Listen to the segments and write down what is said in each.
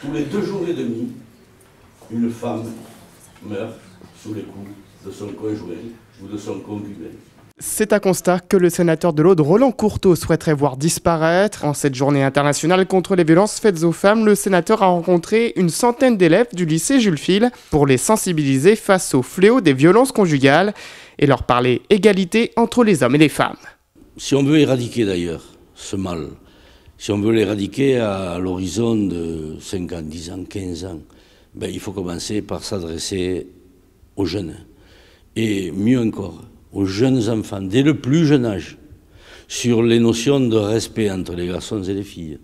Tous les deux jours et demi, une femme meurt sous les coups de son conjoint ou de son C'est un constat que le sénateur de l'Aude, Roland Courteau, souhaiterait voir disparaître. En cette journée internationale contre les violences faites aux femmes, le sénateur a rencontré une centaine d'élèves du lycée Jules Fil pour les sensibiliser face au fléau des violences conjugales et leur parler égalité entre les hommes et les femmes. Si on veut éradiquer d'ailleurs ce mal, si on veut l'éradiquer à l'horizon de 5 ans, 10 ans, 15 ans, ben, il faut commencer par s'adresser aux jeunes. Et mieux encore, aux jeunes enfants, dès le plus jeune âge, sur les notions de respect entre les garçons et les filles,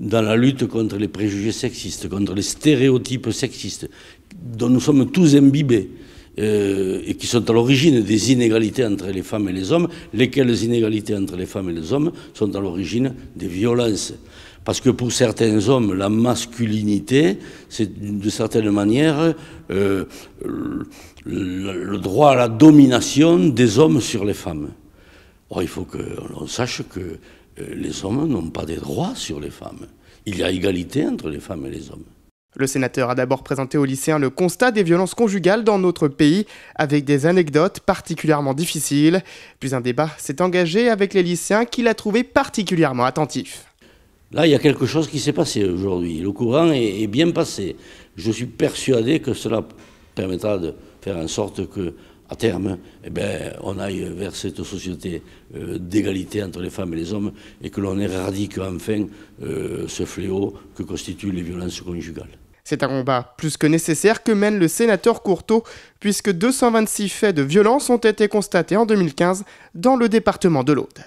dans la lutte contre les préjugés sexistes, contre les stéréotypes sexistes, dont nous sommes tous imbibés. Euh, et qui sont à l'origine des inégalités entre les femmes et les hommes, lesquelles inégalités entre les femmes et les hommes sont à l'origine des violences. Parce que pour certains hommes, la masculinité, c'est de certaine manière euh, le, droit à la domination des hommes sur les femmes. il faut que l'on sache que euh, les hommes n'ont pas des droits sur les femmes. Il y a égalité entre les femmes et les hommes. Le sénateur a d'abord présenté aux lycéens le constat des violences conjugales dans notre pays, avec des anecdotes particulièrement difficiles. Puis un débat s'est engagé avec les lycéens qu'il a trouvé particulièrement attentif. Là, il y a quelque chose qui s'est passé aujourd'hui. Le courant est, est, bien passé. Je suis persuadé que cela permettra de faire en sorte que à terme, eh ben, on aille vers cette société euh, d'égalité entre les femmes et les hommes et que l'on éradique enfin euh, ce fléau que constituent les violences conjugales. C'est un combat plus que nécessaire que mène le sénateur Courtois, puisque 226 faits de violence ont été constatés en 2015 dans le département de l'Aude.